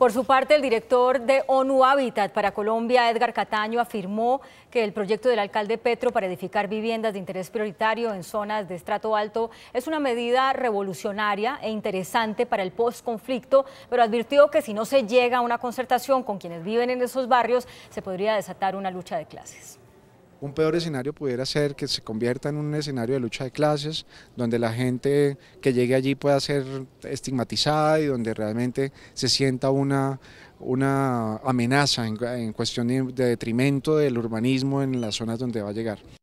Por su parte, el director de ONU Habitat para Colombia, Edgar Cataño, afirmó que el proyecto del alcalde Petro para edificar viviendas de interés prioritario en zonas de estrato alto es una medida revolucionaria e interesante para el postconflicto, pero advirtió que si no se llega a una concertación con quienes viven en esos barrios, se podría desatar una lucha de clases. Un peor escenario pudiera ser que se convierta en un escenario de lucha de clases, donde la gente que llegue allí pueda ser estigmatizada y donde realmente se sienta una, una amenaza en cuestión de detrimento del urbanismo en las zonas donde va a llegar.